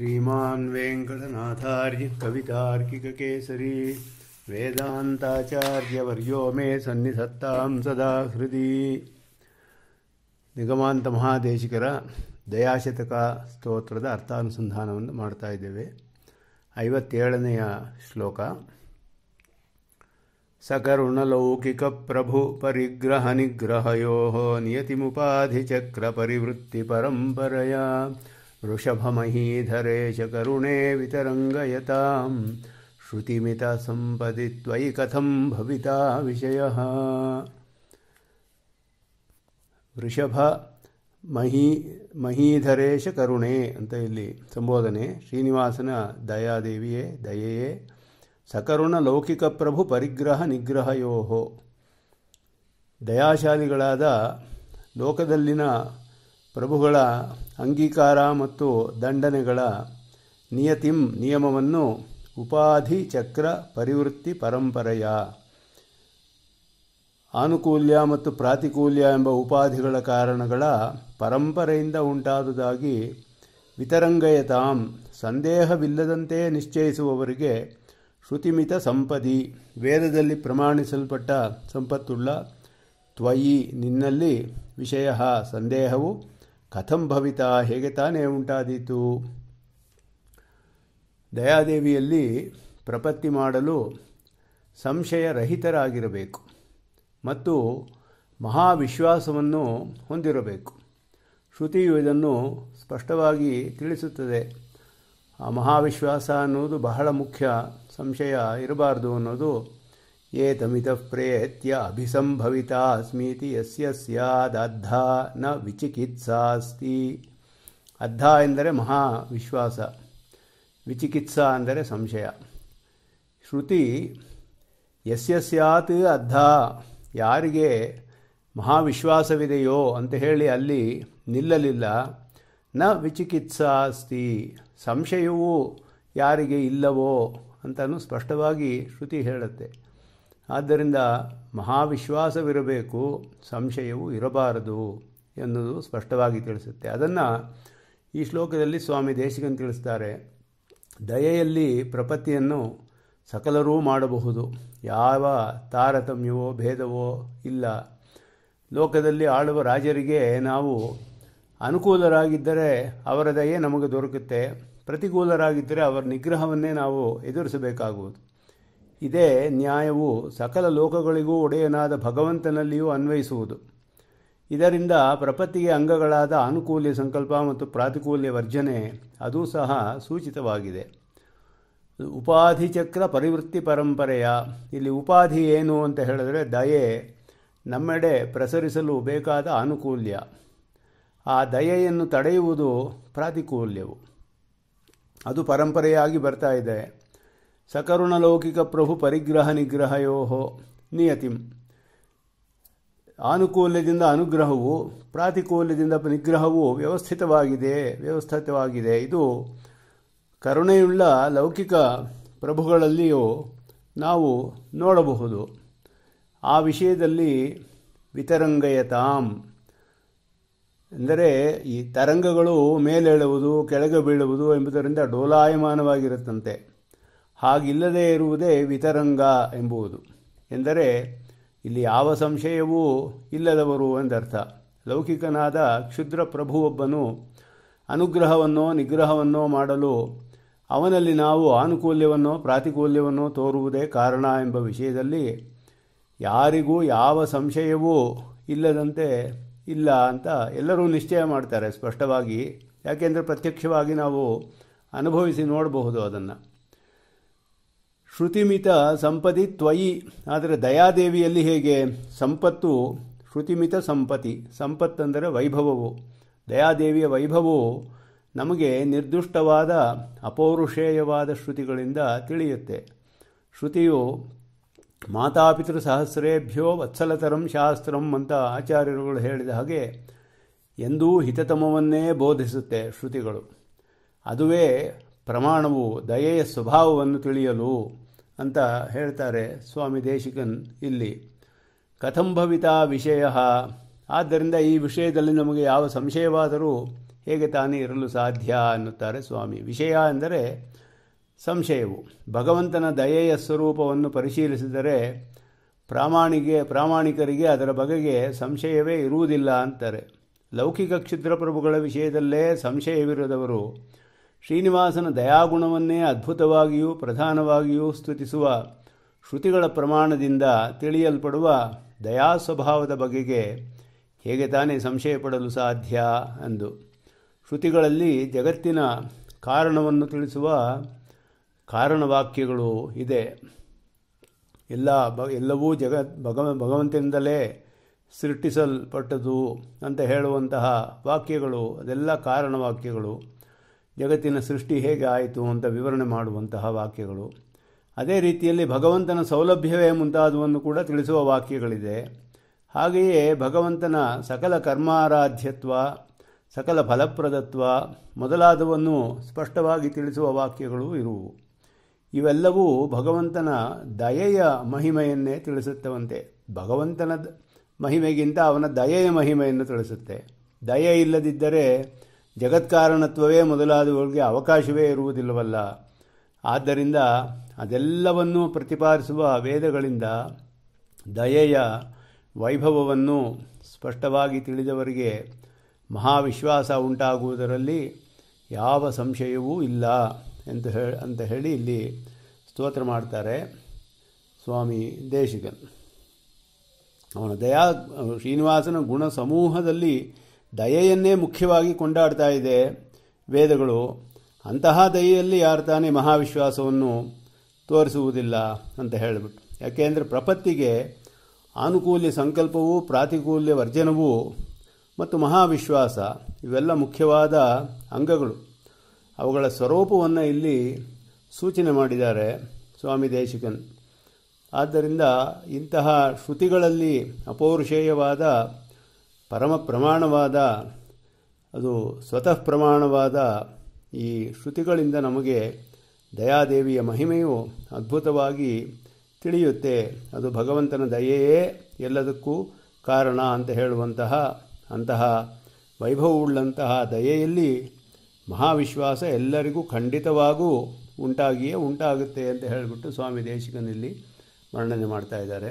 ಶ್ರೀಮಾನ್ वेङ्कटनाथार्य कवितार्किककेसरी ಕೇಸರಿ मे सन्निधत्तां सदा ನಿಗಮಾಂತ ಮಹಾದೇಶಿಕರ ದಯಾಶತಕ ಸ್ತೋತ್ರದ ಅರ್ಥಾನುಸಂಧಾನವನ್ನು ಮಾಡ್ತಾ ಇದ್ದೇವೆ ಐವತ್ತೇಳನೆಯ ಶ್ಲೋಕ ಸಕರುಣಲೌಕಿಕ ಪ್ರಭು ಪರಿಗ್ರಹ ನಿಗ್ರಹಯೋ ಚಕ್ರ ಪರಿವೃತ್ತಿ ಪರಂಪರೆಯ ಚ ಕರುಣೆ करुणे ಶ್ರುತಿಮಿತ ಸಂಪತಿ ತ್ವಯಿ ಕಥಂ ಭವಿತ ವಿಷಯ ವೃಷಭ ಮಹಿ ಮಹೀಧರೇಶ ಕರುಣೆ ಅಂತ ಇಲ್ಲಿ ಸಂಬೋಧನೆ ಶ್ರೀನಿವಾಸನ ದಯಾದೇವಿಯೇ ದಯೆಯೇ ಸಕರುಣ ಲೌಕಿಕ ಪ್ರಭು ಪರಿಗ್ರಹ ನಿಗ್ರಹಯೋಹೋ ದಯಾಶಾಲಿಗಳಾದ ಲೋಕದಲ್ಲಿನ ಪ್ರಭುಗಳ ಅಂಗೀಕಾರ ಮತ್ತು ದಂಡನೆಗಳ ನಿಯತಿಂ ನಿಯಮವನ್ನು ಉಪಾಧಿ ಚಕ್ರ ಪರಿವೃತ್ತಿ ಪರಂಪರೆಯ ಆನುಕೂಲ್ಯ ಮತ್ತು ಪ್ರಾತಿಕೂಲ್ಯ ಎಂಬ ಉಪಾಧಿಗಳ ಕಾರಣಗಳ ಪರಂಪರೆಯಿಂದ ಉಂಟಾದುದಾಗಿ ವಿತರಂಗಯತಾಂ ಸಂದೇಹವಿಲ್ಲದಂತೆಯೇ ನಿಶ್ಚಯಿಸುವವರಿಗೆ ಶ್ರುತಿಮಿತ ಸಂಪದಿ ವೇದದಲ್ಲಿ ಪ್ರಮಾಣಿಸಲ್ಪಟ್ಟ ಸಂಪತ್ತುಳ್ಳ ತ್ವಯಿ ನಿನ್ನಲ್ಲಿ ವಿಷಯ ಸಂದೇಹವು ಕಥಂ ಭವಿತ ಹೇಗೆ ತಾನೇ ಉಂಟಾದೀತು ದಯಾದೇವಿಯಲ್ಲಿ ಪ್ರಪತ್ತಿ ಮಾಡಲು ಸಂಶಯ ರಹಿತರಾಗಿರಬೇಕು ಮತ್ತು ಮಹಾವಿಶ್ವಾಸವನ್ನು ಹೊಂದಿರಬೇಕು ಶ್ರುತಿಯು ಇದನ್ನು ಸ್ಪಷ್ಟವಾಗಿ ತಿಳಿಸುತ್ತದೆ ಆ ಮಹಾವಿಶ್ವಾಸ ಅನ್ನೋದು ಬಹಳ ಮುಖ್ಯ ಸಂಶಯ ಇರಬಾರ್ದು ಅನ್ನೋದು ಏತಮಿತಃ ಪ್ರೇತ್ಯ ಅಭಿಸಂಭವಿತಾಸ್ಮೀತಿ ಯಸ್ಯ ಸ್ಯಾದದ್ಧ ನ ವಿಚಿಕಿತ್ಸಾಸ್ತಿ ಅದ್ಧ ಎಂದರೆ ಮಹಾ ವಿಶ್ವಾಸ ವಿಚಿಕಿತ್ಸಾ ಅಂದರೆ ಸಂಶಯ ಶ್ರುತಿ ಯಸ್ಯ ಅದ್ಧ ಯಾರಿಗೆ ಮಹಾವಿಶ್ವಾಸವಿದೆಯೋ ಅಂತ ಹೇಳಿ ಅಲ್ಲಿ ನಿಲ್ಲಲಿಲ್ಲ ನ ವಿಚಿಕಿತ್ಸಾಸ್ತಿ ಸಂಶಯವೂ ಯಾರಿಗೆ ಇಲ್ಲವೋ ಅಂತಲೂ ಸ್ಪಷ್ಟವಾಗಿ ಶ್ರುತಿ ಹೇಳುತ್ತೆ ಆದ್ದರಿಂದ ಮಹಾವಿಶ್ವಾಸವಿರಬೇಕು ಸಂಶಯವು ಇರಬಾರದು ಎನ್ನುವುದು ಸ್ಪಷ್ಟವಾಗಿ ತಿಳಿಸುತ್ತೆ ಅದನ್ನು ಈ ಶ್ಲೋಕದಲ್ಲಿ ಸ್ವಾಮಿ ದೇಶಿಕನ್ ತಿಳಿಸ್ತಾರೆ ದಯೆಯಲ್ಲಿ ಪ್ರಪತ್ತಿಯನ್ನು ಸಕಲರೂ ಮಾಡಬಹುದು ಯಾವ ತಾರತಮ್ಯವೋ ಭೇದವೋ ಇಲ್ಲ ಲೋಕದಲ್ಲಿ ಆಳುವ ರಾಜರಿಗೆ ನಾವು ಅನುಕೂಲರಾಗಿದ್ದರೆ ಅವರ ದಯೆ ನಮಗೆ ದೊರಕುತ್ತೆ ಪ್ರತಿಕೂಲರಾಗಿದ್ದರೆ ಅವರ ನಿಗ್ರಹವನ್ನೇ ನಾವು ಎದುರಿಸಬೇಕಾಗುವುದು ಇದೇ ನ್ಯಾಯವು ಸಕಲ ಲೋಕಗಳಿಗೂ ಒಡೆಯನಾದ ಭಗವಂತನಲ್ಲಿಯೂ ಅನ್ವಯಿಸುವುದು ಇದರಿಂದ ಪ್ರಪತ್ತಿಗೆ ಅಂಗಗಳಾದ ಅನುಕೂಲ್ಯ ಸಂಕಲ್ಪ ಮತ್ತು ಪ್ರಾತಿಕೂಲ್ಯ ವರ್ಜನೆ ಅದೂ ಸಹ ಸೂಚಿತವಾಗಿದೆ ಚಕ್ರ ಪರಿವೃತ್ತಿ ಪರಂಪರೆಯ ಇಲ್ಲಿ ಉಪಾಧಿ ಏನು ಅಂತ ಹೇಳಿದ್ರೆ ದಯೆ ನಮ್ಮೆಡೆ ಪ್ರಸರಿಸಲು ಬೇಕಾದ ಅನುಕೂಲ್ಯ ಆ ದಯೆಯನ್ನು ತಡೆಯುವುದು ಪ್ರಾತಿಕೂಲ್ಯವು ಅದು ಪರಂಪರೆಯಾಗಿ ಬರ್ತಾ ಇದೆ ಪ್ರಭು ಪರಿಗ್ರಹ ಸಕರುಣಲೌಕಿಕಪ್ರಭುಪರಿಗ್ರಹನಿಗ್ರಹಯೋ ನಿಯತಿಂ ಆನುಕೂಲ್ಯದಿಂದ ಅನುಗ್ರಹವು ಪ್ರಾತಿಕೂಲ್ಯದಿಂದ ನಿಗ್ರಹವು ವ್ಯವಸ್ಥಿತವಾಗಿದೆ ವ್ಯವಸ್ಥಿತವಾಗಿದೆ ಇದು ಕರುಣೆಯುಳ್ಳ ಲೌಕಿಕ ಪ್ರಭುಗಳಲ್ಲಿಯೂ ನಾವು ನೋಡಬಹುದು ಆ ವಿಷಯದಲ್ಲಿ ವಿತರಂಗಯತಾಂ ಅಂದರೆ ಈ ತರಂಗಗಳು ಮೇಲೇಳುವುದು ಕೆಳಗೆ ಬೀಳುವುದು ಎಂಬುದರಿಂದ ಡೋಲಾಯಮಾನವಾಗಿರುತ್ತಂತೆ ಹಾಗಿಲ್ಲದೇ ಇರುವುದೇ ವಿತರಂಗ ಎಂಬುವುದು ಎಂದರೆ ಇಲ್ಲಿ ಯಾವ ಸಂಶಯವೂ ಇಲ್ಲದವರು ಎಂದರ್ಥ ಲೌಕಿಕನಾದ ಕ್ಷುದ್ರ ಪ್ರಭುವೊಬ್ಬನು ಅನುಗ್ರಹವನ್ನೋ ನಿಗ್ರಹವನ್ನೋ ಮಾಡಲು ಅವನಲ್ಲಿ ನಾವು ಆನುಕೂಲ್ಯವನ್ನೋ ಪ್ರಾತಿಕೂಲ್ಯವನ್ನೋ ತೋರುವುದೇ ಕಾರಣ ಎಂಬ ವಿಷಯದಲ್ಲಿ ಯಾರಿಗೂ ಯಾವ ಸಂಶಯವೂ ಇಲ್ಲದಂತೆ ಇಲ್ಲ ಅಂತ ಎಲ್ಲರೂ ನಿಶ್ಚಯ ಮಾಡ್ತಾರೆ ಸ್ಪಷ್ಟವಾಗಿ ಯಾಕೆಂದರೆ ಪ್ರತ್ಯಕ್ಷವಾಗಿ ನಾವು ಅನುಭವಿಸಿ ನೋಡಬಹುದು ಅದನ್ನು ಶ್ರುತಿಮಿತ ಸಂಪತಿ ತ್ವಯಿ ಆದರೆ ದಯಾದೇವಿಯಲ್ಲಿ ಹೇಗೆ ಸಂಪತ್ತು ಶ್ರುತಿಮಿತ ಸಂಪತಿ ಸಂಪತ್ತಂದರೆ ವೈಭವವು ದಯಾದೇವಿಯ ವೈಭವವು ನಮಗೆ ನಿರ್ದುಷ್ಟವಾದ ಅಪೌರುಷೇಯವಾದ ಶ್ರುತಿಗಳಿಂದ ತಿಳಿಯುತ್ತೆ ಶ್ರುತಿಯು ಮಾತಾಪಿತೃ ಸಹಸ್ರೇಭ್ಯೋ ವತ್ಸಲತರಂ ಶಾಸ್ತ್ರಂ ಅಂತ ಆಚಾರ್ಯರುಗಳು ಹೇಳಿದ ಹಾಗೆ ಎಂದೂ ಹಿತತಮವನ್ನೇ ಬೋಧಿಸುತ್ತೆ ಶ್ರುತಿಗಳು ಅದುವೇ ಪ್ರಮಾಣವು ದಯೆಯ ಸ್ವಭಾವವನ್ನು ತಿಳಿಯಲು ಅಂತ ಹೇಳ್ತಾರೆ ಸ್ವಾಮಿ ದೇಶಿಕನ್ ಇಲ್ಲಿ ಕಥಂಭವಿತಾ ವಿಷಯ ಆದ್ದರಿಂದ ಈ ವಿಷಯದಲ್ಲಿ ನಮಗೆ ಯಾವ ಸಂಶಯವಾದರೂ ಹೇಗೆ ತಾನೇ ಇರಲು ಸಾಧ್ಯ ಅನ್ನುತ್ತಾರೆ ಸ್ವಾಮಿ ವಿಷಯ ಎಂದರೆ ಸಂಶಯವು ಭಗವಂತನ ದಯೆಯ ಸ್ವರೂಪವನ್ನು ಪರಿಶೀಲಿಸಿದರೆ ಪ್ರಾಮಾಣಿಗೆ ಪ್ರಾಮಾಣಿಕರಿಗೆ ಅದರ ಬಗೆಗೆ ಸಂಶಯವೇ ಇರುವುದಿಲ್ಲ ಅಂತಾರೆ ಲೌಕಿಕ ಕ್ಷುದ್ರಪ್ರಭುಗಳ ವಿಷಯದಲ್ಲೇ ಸಂಶಯವಿರದವರು ಶ್ರೀನಿವಾಸನ ದಯಾಗುಣವನ್ನೇ ಅದ್ಭುತವಾಗಿಯೂ ಪ್ರಧಾನವಾಗಿಯೂ ಸ್ತುತಿಸುವ ಶ್ರುತಿಗಳ ಪ್ರಮಾಣದಿಂದ ತಿಳಿಯಲ್ಪಡುವ ದಯಾ ಸ್ವಭಾವದ ಬಗೆಗೆ ಹೇಗೆ ತಾನೇ ಸಂಶಯ ಪಡಲು ಸಾಧ್ಯ ಅಂದು ಶ್ರುತಿಗಳಲ್ಲಿ ಜಗತ್ತಿನ ಕಾರಣವನ್ನು ತಿಳಿಸುವ ಕಾರಣವಾಕ್ಯಗಳು ಇದೆ ಎಲ್ಲ ಬ ಎಲ್ಲವೂ ಜಗತ್ ಭಗ ಭಗವಂತನಿಂದಲೇ ಸೃಷ್ಟಿಸಲ್ಪಟ್ಟದು ಅಂತ ಹೇಳುವಂತಹ ವಾಕ್ಯಗಳು ಅದೆಲ್ಲ ಕಾರಣವಾಕ್ಯಗಳು ಜಗತ್ತಿನ ಸೃಷ್ಟಿ ಹೇಗೆ ಆಯಿತು ಅಂತ ವಿವರಣೆ ಮಾಡುವಂತಹ ವಾಕ್ಯಗಳು ಅದೇ ರೀತಿಯಲ್ಲಿ ಭಗವಂತನ ಸೌಲಭ್ಯವೇ ಮುಂತಾದವನ್ನು ಕೂಡ ತಿಳಿಸುವ ವಾಕ್ಯಗಳಿದೆ ಹಾಗೆಯೇ ಭಗವಂತನ ಸಕಲ ಕರ್ಮಾರಾಧ್ಯತ್ವ ಸಕಲ ಫಲಪ್ರದತ್ವ ಮೊದಲಾದವನ್ನು ಸ್ಪಷ್ಟವಾಗಿ ತಿಳಿಸುವ ವಾಕ್ಯಗಳು ಇರುವು ಇವೆಲ್ಲವೂ ಭಗವಂತನ ದಯೆಯ ಮಹಿಮೆಯನ್ನೇ ತಿಳಿಸುತ್ತವಂತೆ ಭಗವಂತನ ಮಹಿಮೆಗಿಂತ ಅವನ ದಯೆಯ ಮಹಿಮೆಯನ್ನು ತಿಳಿಸುತ್ತೆ ದಯೆ ಇಲ್ಲದಿದ್ದರೆ ಜಗತ್ಕಾರಣತ್ವವೇ ಮೊದಲಾದವರಿಗೆ ಅವಕಾಶವೇ ಇರುವುದಿಲ್ಲವಲ್ಲ ಆದ್ದರಿಂದ ಅದೆಲ್ಲವನ್ನೂ ಪ್ರತಿಪಾದಿಸುವ ವೇದಗಳಿಂದ ದಯೆಯ ವೈಭವವನ್ನು ಸ್ಪಷ್ಟವಾಗಿ ತಿಳಿದವರಿಗೆ ಮಹಾವಿಶ್ವಾಸ ಉಂಟಾಗುವುದರಲ್ಲಿ ಯಾವ ಸಂಶಯವೂ ಇಲ್ಲ ಎಂದು ಹೇಳಿ ಅಂತ ಹೇಳಿ ಇಲ್ಲಿ ಸ್ತೋತ್ರ ಮಾಡ್ತಾರೆ ಸ್ವಾಮಿ ದೇಶಿಕನ್ ಅವನ ದಯಾ ಶ್ರೀನಿವಾಸನ ಗುಣ ಸಮೂಹದಲ್ಲಿ ದಯೆಯನ್ನೇ ಮುಖ್ಯವಾಗಿ ಕೊಂಡಾಡ್ತಾ ಇದೆ ವೇದಗಳು ಅಂತಹ ದಯೆಯಲ್ಲಿ ಯಾರು ತಾನೇ ಮಹಾವಿಶ್ವಾಸವನ್ನು ತೋರಿಸುವುದಿಲ್ಲ ಅಂತ ಹೇಳಿಬಿಟ್ಟು ಯಾಕೆಂದರೆ ಪ್ರಪತ್ತಿಗೆ ಆನುಕೂಲ್ಯ ಸಂಕಲ್ಪವೂ ಪ್ರಾತಿಕೂಲ್ಯ ವರ್ಜನವೂ ಮತ್ತು ಮಹಾವಿಶ್ವಾಸ ಇವೆಲ್ಲ ಮುಖ್ಯವಾದ ಅಂಗಗಳು ಅವುಗಳ ಸ್ವರೂಪವನ್ನು ಇಲ್ಲಿ ಸೂಚನೆ ಮಾಡಿದ್ದಾರೆ ಸ್ವಾಮಿ ದೇಶಿಕನ್ ಆದ್ದರಿಂದ ಇಂತಹ ಶ್ರುತಿಗಳಲ್ಲಿ ಅಪೌರುಷೇಯವಾದ ಪರಮ ಪ್ರಮಾಣವಾದ ಅದು ಸ್ವತಃ ಪ್ರಮಾಣವಾದ ಈ ಶ್ರುತಿಗಳಿಂದ ನಮಗೆ ದಯಾದೇವಿಯ ಮಹಿಮೆಯು ಅದ್ಭುತವಾಗಿ ತಿಳಿಯುತ್ತೆ ಅದು ಭಗವಂತನ ದಯೆಯೇ ಎಲ್ಲದಕ್ಕೂ ಕಾರಣ ಅಂತ ಹೇಳುವಂತಹ ಅಂತಹ ವೈಭವವುಳ್ಳಂತಹ ದಯೆಯಲ್ಲಿ ಮಹಾವಿಶ್ವಾಸ ಎಲ್ಲರಿಗೂ ಖಂಡಿತವಾಗೂ ಉಂಟಾಗಿಯೇ ಉಂಟಾಗುತ್ತೆ ಅಂತ ಹೇಳಿಬಿಟ್ಟು ಸ್ವಾಮಿ ದೇಶಿಕನಲ್ಲಿ ವರ್ಣನೆ ಮಾಡ್ತಾ ಇದ್ದಾರೆ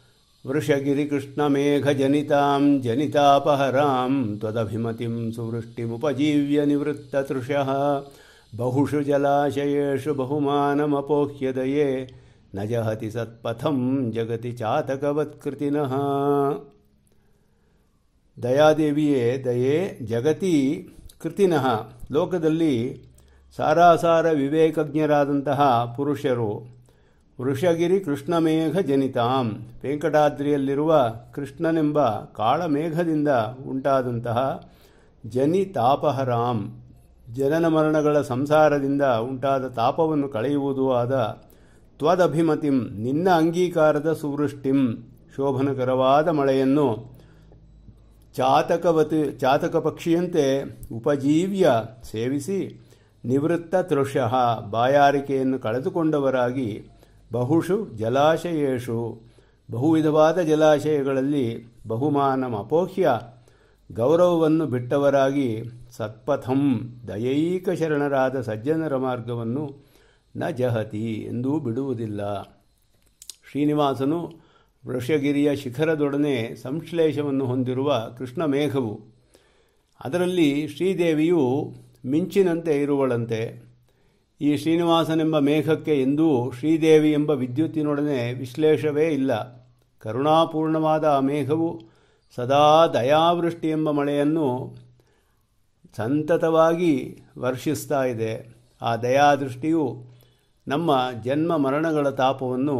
वृषगिरिकृष्णमेघजनितां जनितापहरां त्वदभिमतिं सुवृष्टिमुपजीव्य निवृत्ततृषः बहुषु जलाशयेषु बहुमानमपोह्यदये न जहति सत्पथं जगति चातकवत्कृतिनः ದಯಾದೇವಿಯೇ ದಯೆ जगति ಕೃತಿನಃ ಲೋಕದಲ್ಲಿ सारासार ವಿವೇಕಜ್ಞರಾದಂತಹ ಪುರುಷರು ವೃಷಗಿರಿ ಕೃಷ್ಣಮೇಘ ಜನಿತಾಂ ವೆಂಕಟಾದ್ರಿಯಲ್ಲಿರುವ ಕೃಷ್ಣನೆಂಬ ಕಾಳಮೇಘದಿಂದ ಉಂಟಾದಂತಹ ಜನಿತಾಪಹರಾಂ ಜನನಮರಣಗಳ ಜನನ ಮರಣಗಳ ಸಂಸಾರದಿಂದ ಉಂಟಾದ ತಾಪವನ್ನು ಕಳೆಯುವುದು ಆದ ತ್ವದಭಿಮತಿಂ ನಿನ್ನ ಅಂಗೀಕಾರದ ಸುವೃಷ್ಟಿಂ ಶೋಭನಕರವಾದ ಮಳೆಯನ್ನು ಚಾತಕವತಿ ಚಾತಕ ಪಕ್ಷಿಯಂತೆ ಉಪಜೀವ್ಯ ಸೇವಿಸಿ ನಿವೃತ್ತ ತೃಷಃ ಬಾಯಾರಿಕೆಯನ್ನು ಕಳೆದುಕೊಂಡವರಾಗಿ ಬಹುಷು ಜಲಾಶಯೇಶು ಬಹುವಿಧವಾದ ಜಲಾಶಯಗಳಲ್ಲಿ ಬಹುಮಾನ ಅಪೋಹ್ಯ ಗೌರವವನ್ನು ಬಿಟ್ಟವರಾಗಿ ಸತ್ಪಥಂ ದಯೈಕ ಶರಣರಾದ ಸಜ್ಜನರ ಮಾರ್ಗವನ್ನು ನ ಜಹತಿ ಎಂದೂ ಬಿಡುವುದಿಲ್ಲ ಶ್ರೀನಿವಾಸನು ವೃಷಗಿರಿಯ ಶಿಖರದೊಡನೆ ಸಂಶ್ಲೇಷವನ್ನು ಹೊಂದಿರುವ ಕೃಷ್ಣ ಮೇಘವು ಅದರಲ್ಲಿ ಶ್ರೀದೇವಿಯು ಮಿಂಚಿನಂತೆ ಇರುವಳಂತೆ ಈ ಶ್ರೀನಿವಾಸನೆಂಬ ಮೇಘಕ್ಕೆ ಎಂದೂ ಶ್ರೀದೇವಿ ಎಂಬ ವಿದ್ಯುತ್ತಿನೊಡನೆ ವಿಶ್ಲೇಷವೇ ಇಲ್ಲ ಕರುಣಾಪೂರ್ಣವಾದ ಆ ಮೇಘವು ಸದಾ ದಯಾವೃಷ್ಟಿ ಎಂಬ ಮಳೆಯನ್ನು ಸಂತತವಾಗಿ ವರ್ಷಿಸ್ತಾ ಇದೆ ಆ ದಯಾದೃಷ್ಟಿಯು ನಮ್ಮ ಜನ್ಮ ಮರಣಗಳ ತಾಪವನ್ನು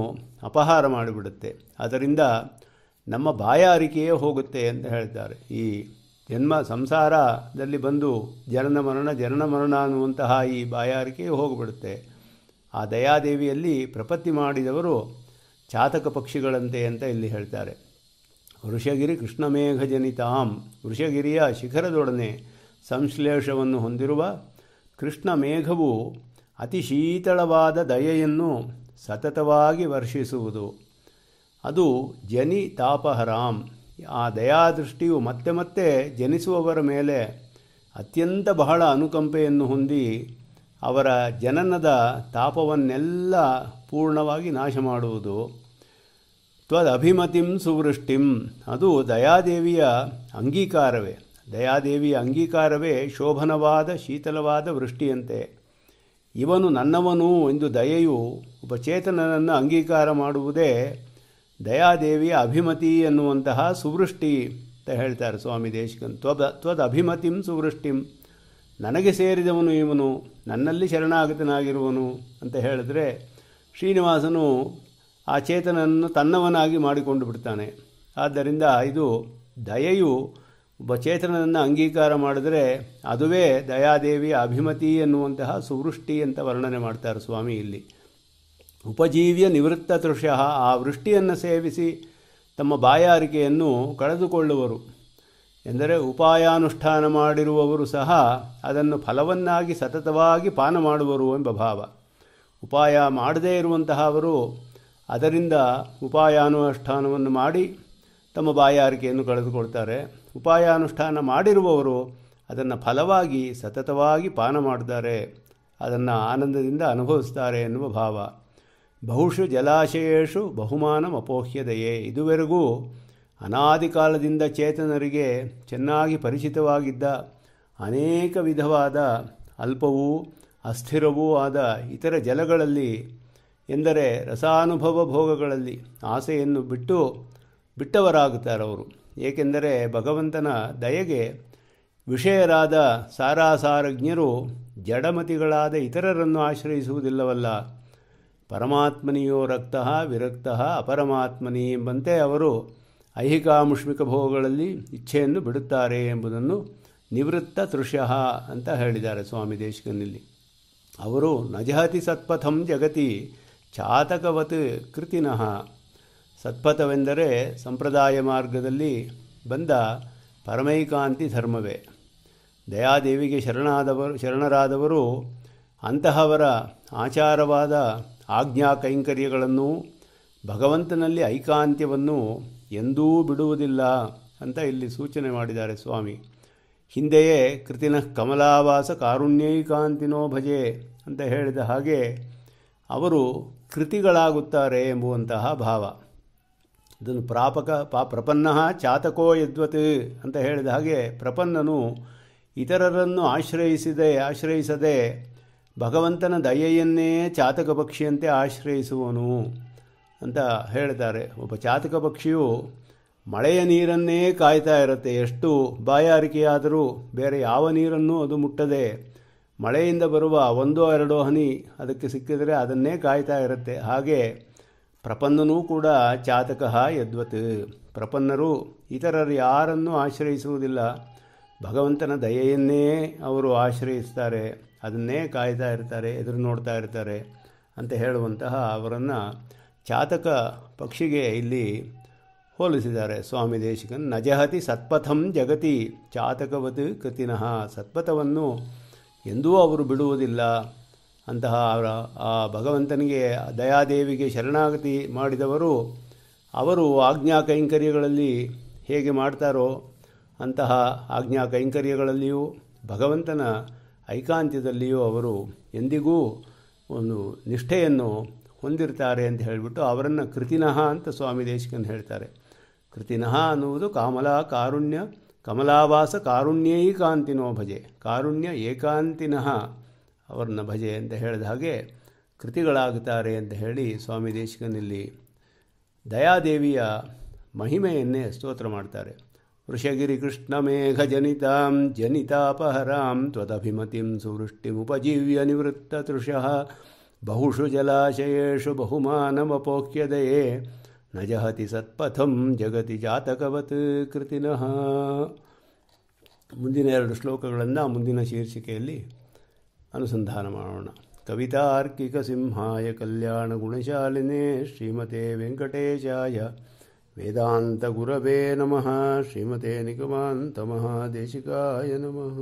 ಅಪಹಾರ ಮಾಡಿಬಿಡುತ್ತೆ ಅದರಿಂದ ನಮ್ಮ ಬಾಯಾರಿಕೆಯೇ ಹೋಗುತ್ತೆ ಅಂತ ಹೇಳಿದ್ದಾರೆ ಈ ಜನ್ಮ ಸಂಸಾರದಲ್ಲಿ ಬಂದು ಜನನ ಮರಣ ಜನನ ಮರಣ ಅನ್ನುವಂತಹ ಈ ಬಾಯಾರಿಕೆ ಹೋಗಿಬಿಡುತ್ತೆ ಆ ದಯಾದೇವಿಯಲ್ಲಿ ಪ್ರಪತ್ತಿ ಮಾಡಿದವರು ಚಾತಕ ಪಕ್ಷಿಗಳಂತೆ ಅಂತ ಇಲ್ಲಿ ಹೇಳ್ತಾರೆ ವೃಷಗಿರಿ ಕೃಷ್ಣಮೇಘ ಜನಿತಾಂ ವೃಷಗಿರಿಯ ಶಿಖರದೊಡನೆ ಸಂಶ್ಲೇಷವನ್ನು ಹೊಂದಿರುವ ಕೃಷ್ಣಮೇಘವು ಅತಿ ಶೀತಳವಾದ ದಯೆಯನ್ನು ಸತತವಾಗಿ ವರ್ಷಿಸುವುದು ಅದು ಜನಿ ತಾಪಹರಾಮ್ ಆ ದಯಾದೃಷ್ಟಿಯು ಮತ್ತೆ ಮತ್ತೆ ಜನಿಸುವವರ ಮೇಲೆ ಅತ್ಯಂತ ಬಹಳ ಅನುಕಂಪೆಯನ್ನು ಹೊಂದಿ ಅವರ ಜನನದ ತಾಪವನ್ನೆಲ್ಲ ಪೂರ್ಣವಾಗಿ ನಾಶ ಮಾಡುವುದು ತ್ವದಭಿಮತಿಂ ಸುವೃಷ್ಟಿಂ ಅದು ದಯಾದೇವಿಯ ಅಂಗೀಕಾರವೇ ದಯಾದೇವಿಯ ಅಂಗೀಕಾರವೇ ಶೋಭನವಾದ ಶೀತಲವಾದ ವೃಷ್ಟಿಯಂತೆ ಇವನು ನನ್ನವನು ಎಂದು ದಯೆಯು ಉಪಚೇತನನನ್ನು ಅಂಗೀಕಾರ ಮಾಡುವುದೇ ದಯಾದೇವಿಯ ಅಭಿಮತಿ ಎನ್ನುವಂತಹ ಸುವೃಷ್ಟಿ ಅಂತ ಹೇಳ್ತಾರೆ ಸ್ವಾಮಿ ದೇಶಿಕನ್ ತ್ವದ ತ್ವದ ಅಭಿಮತಿಂ ಸುವೃಷ್ಟಿಂ ನನಗೆ ಸೇರಿದವನು ಇವನು ನನ್ನಲ್ಲಿ ಶರಣಾಗತನಾಗಿರುವನು ಅಂತ ಹೇಳಿದ್ರೆ ಶ್ರೀನಿವಾಸನು ಆ ಚೇತನನ್ನು ತನ್ನವನಾಗಿ ಮಾಡಿಕೊಂಡು ಬಿಡ್ತಾನೆ ಆದ್ದರಿಂದ ಇದು ದಯೆಯು ಒಬ್ಬ ಚೇತನನನ್ನು ಅಂಗೀಕಾರ ಮಾಡಿದರೆ ಅದುವೇ ದಯಾದೇವಿಯ ಅಭಿಮತಿ ಎನ್ನುವಂತಹ ಸುವೃಷ್ಟಿ ಅಂತ ವರ್ಣನೆ ಮಾಡ್ತಾರೆ ಸ್ವಾಮಿ ಇಲ್ಲಿ ಉಪಜೀವ್ಯ ನಿವೃತ್ತ ತೃಷ್ಯ ಆ ವೃಷ್ಟಿಯನ್ನು ಸೇವಿಸಿ ತಮ್ಮ ಬಾಯಾರಿಕೆಯನ್ನು ಕಳೆದುಕೊಳ್ಳುವರು ಎಂದರೆ ಉಪಾಯಾನುಷ್ಠಾನ ಮಾಡಿರುವವರು ಸಹ ಅದನ್ನು ಫಲವನ್ನಾಗಿ ಸತತವಾಗಿ ಪಾನ ಮಾಡುವರು ಎಂಬ ಭಾವ ಉಪಾಯ ಮಾಡದೇ ಇರುವಂತಹವರು ಅದರಿಂದ ಉಪಾಯಾನುಷ್ಠಾನವನ್ನು ಮಾಡಿ ತಮ್ಮ ಬಾಯಾರಿಕೆಯನ್ನು ಕಳೆದುಕೊಳ್ತಾರೆ ಉಪಾಯಾನುಷ್ಠಾನ ಮಾಡಿರುವವರು ಅದನ್ನು ಫಲವಾಗಿ ಸತತವಾಗಿ ಪಾನ ಮಾಡುತ್ತಾರೆ ಅದನ್ನು ಆನಂದದಿಂದ ಅನುಭವಿಸ್ತಾರೆ ಎನ್ನುವ ಭಾವ ಬಹುಷು ಬಹುಮಾನ ಅಪೋಹ್ಯದೆಯೇ ಇದುವರೆಗೂ ಅನಾದಿ ಕಾಲದಿಂದ ಚೇತನರಿಗೆ ಚೆನ್ನಾಗಿ ಪರಿಚಿತವಾಗಿದ್ದ ಅನೇಕ ವಿಧವಾದ ಅಲ್ಪವೂ ಅಸ್ಥಿರವೂ ಆದ ಇತರ ಜಲಗಳಲ್ಲಿ ಎಂದರೆ ರಸಾನುಭವ ಭೋಗಗಳಲ್ಲಿ ಆಸೆಯನ್ನು ಬಿಟ್ಟು ಬಿಟ್ಟವರಾಗುತ್ತಾರೆ ಅವರು ಏಕೆಂದರೆ ಭಗವಂತನ ದಯೆಗೆ ವಿಷಯರಾದ ಸಾರಾಸಾರಜ್ಞರು ಜಡಮತಿಗಳಾದ ಇತರರನ್ನು ಆಶ್ರಯಿಸುವುದಿಲ್ಲವಲ್ಲ ಪರಮಾತ್ಮನಿಯೋ ರಕ್ತಃ ವಿರಕ್ತಃ ಅಪರಮಾತ್ಮನಿ ಎಂಬಂತೆ ಅವರು ಐಹಿಕಾಮುಷ್ಮಿಕ ಭೋಗಗಳಲ್ಲಿ ಇಚ್ಛೆಯನ್ನು ಬಿಡುತ್ತಾರೆ ಎಂಬುದನ್ನು ನಿವೃತ್ತ ತೃಷ್ಯಃ ಅಂತ ಹೇಳಿದ್ದಾರೆ ಸ್ವಾಮಿ ದೇಶಿಕನಲ್ಲಿ ಅವರು ನಜಹತಿ ಸತ್ಪಥಂ ಜಗತಿ ಚಾತಕವತ್ ಕೃತಿನಃ ಸತ್ಪಥವೆಂದರೆ ಸಂಪ್ರದಾಯ ಮಾರ್ಗದಲ್ಲಿ ಬಂದ ಪರಮೈಕಾಂತಿ ಧರ್ಮವೇ ದಯಾದೇವಿಗೆ ಶರಣಾದವರು ಶರಣರಾದವರು ಅಂತಹವರ ಆಚಾರವಾದ ಆಜ್ಞಾ ಕೈಂಕರ್ಯಗಳನ್ನು ಭಗವಂತನಲ್ಲಿ ಐಕಾಂತ್ಯವನ್ನು ಎಂದೂ ಬಿಡುವುದಿಲ್ಲ ಅಂತ ಇಲ್ಲಿ ಸೂಚನೆ ಮಾಡಿದ್ದಾರೆ ಸ್ವಾಮಿ ಹಿಂದೆಯೇ ಕೃತಿನಃ ಕಮಲಾವಾಸ ಕಾರುಣ್ಯೈಕಾಂತಿನೋ ಭಜೆ ಅಂತ ಹೇಳಿದ ಹಾಗೆ ಅವರು ಕೃತಿಗಳಾಗುತ್ತಾರೆ ಎಂಬುವಂತಹ ಭಾವ ಇದನ್ನು ಪ್ರಾಪಕ ಪಾ ಪ್ರಪನ್ನ ಚಾತಕೋ ಯದ್ವತ್ ಅಂತ ಹೇಳಿದ ಹಾಗೆ ಪ್ರಪನ್ನನು ಇತರರನ್ನು ಆಶ್ರಯಿಸಿದೆ ಆಶ್ರಯಿಸದೆ ಭಗವಂತನ ದಯೆಯನ್ನೇ ಚಾತಕ ಪಕ್ಷಿಯಂತೆ ಆಶ್ರಯಿಸುವನು ಅಂತ ಹೇಳ್ತಾರೆ ಒಬ್ಬ ಚಾತಕ ಪಕ್ಷಿಯು ಮಳೆಯ ನೀರನ್ನೇ ಕಾಯ್ತಾ ಇರುತ್ತೆ ಎಷ್ಟು ಬಾಯಾರಿಕೆಯಾದರೂ ಬೇರೆ ಯಾವ ನೀರನ್ನು ಅದು ಮುಟ್ಟದೆ ಮಳೆಯಿಂದ ಬರುವ ಒಂದೋ ಎರಡೋ ಹನಿ ಅದಕ್ಕೆ ಸಿಕ್ಕಿದರೆ ಅದನ್ನೇ ಕಾಯ್ತಾ ಇರುತ್ತೆ ಹಾಗೆ ಪ್ರಪನ್ನನೂ ಕೂಡ ಚಾತಕ ಯದ್ವತ್ ಪ್ರಪನ್ನರು ಇತರರು ಯಾರನ್ನೂ ಆಶ್ರಯಿಸುವುದಿಲ್ಲ ಭಗವಂತನ ದಯೆಯನ್ನೇ ಅವರು ಆಶ್ರಯಿಸ್ತಾರೆ ಅದನ್ನೇ ಕಾಯ್ತಾ ಇರ್ತಾರೆ ಎದುರು ನೋಡ್ತಾ ಇರ್ತಾರೆ ಅಂತ ಹೇಳುವಂತಹ ಅವರನ್ನು ಚಾತಕ ಪಕ್ಷಿಗೆ ಇಲ್ಲಿ ಹೋಲಿಸಿದ್ದಾರೆ ಸ್ವಾಮಿ ದೇಶಿಕನ್ ನಜಹತಿ ಸತ್ಪಥಂ ಜಗತಿ ಚಾತಕವತ್ ಕೃತಿನಃ ಸತ್ಪಥವನ್ನು ಎಂದೂ ಅವರು ಬಿಡುವುದಿಲ್ಲ ಅಂತಹ ಅವರ ಆ ಭಗವಂತನಿಗೆ ದಯಾದೇವಿಗೆ ಶರಣಾಗತಿ ಮಾಡಿದವರು ಅವರು ಆಜ್ಞಾ ಕೈಂಕರ್ಯಗಳಲ್ಲಿ ಹೇಗೆ ಮಾಡ್ತಾರೋ ಅಂತಹ ಆಜ್ಞಾ ಕೈಂಕರ್ಯಗಳಲ್ಲಿಯೂ ಭಗವಂತನ ಐಕಾಂತ್ಯದಲ್ಲಿಯೂ ಅವರು ಎಂದಿಗೂ ಒಂದು ನಿಷ್ಠೆಯನ್ನು ಹೊಂದಿರ್ತಾರೆ ಅಂತ ಹೇಳಿಬಿಟ್ಟು ಅವರನ್ನು ಕೃತಿನಃ ಅಂತ ಸ್ವಾಮಿ ದೇಶಿಕನ್ ಹೇಳ್ತಾರೆ ಕೃತಿನಃ ಅನ್ನುವುದು ಕಾಮಲಾ ಕಾರುಣ್ಯ ಕಮಲಾವಾಸ ಕಾರುಣ್ಯೈಕಾಂತಿನೋ ಭಜೆ ಕಾರುಣ್ಯ ಏಕಾಂತಿನಃ ಅವರನ್ನ ಭಜೆ ಅಂತ ಹೇಳಿದ ಹಾಗೆ ಕೃತಿಗಳಾಗುತ್ತಾರೆ ಅಂತ ಹೇಳಿ ಸ್ವಾಮಿ ದೇಶಿಕನಲ್ಲಿ ದಯಾದೇವಿಯ ಮಹಿಮೆಯನ್ನೇ ಸ್ತೋತ್ರ ಮಾಡ್ತಾರೆ वृषगिरिकृष्णमेघजनितां जनितापहरां ತ್ವದಭಿಮತಿಂ सुवृष्टिमुपजीव्य निवृत्ततृषः बहुषु जलाशयेषु बहुमानमपोह्यदये न जहति ಸತ್ಪಥಂ ಜಗತಿ ಜಾತಕವತ್ ಕೃತಿನಃ ಮುಂದಿನ ಎರಡು ಶ್ಲೋಕಗಳನ್ನು ಮುಂದಿನ ಶೀರ್ಷಿಕೆಯಲ್ಲಿ ಅನುಸಂಧಾನ ಮಾಡೋಣ ಕವಿತಾರ್ಕಿಕ ಸಿಂಹಾಯ ಕಲ್ಯಾಣ ಗುಣಶಾಲಿನೇ ಶ್ರೀಮತೆ ವೆಂಕಟೇಶಾಯ वेदान्तगुरवे नमः श्रीमते निगमान्तमहादेशिकाय नमः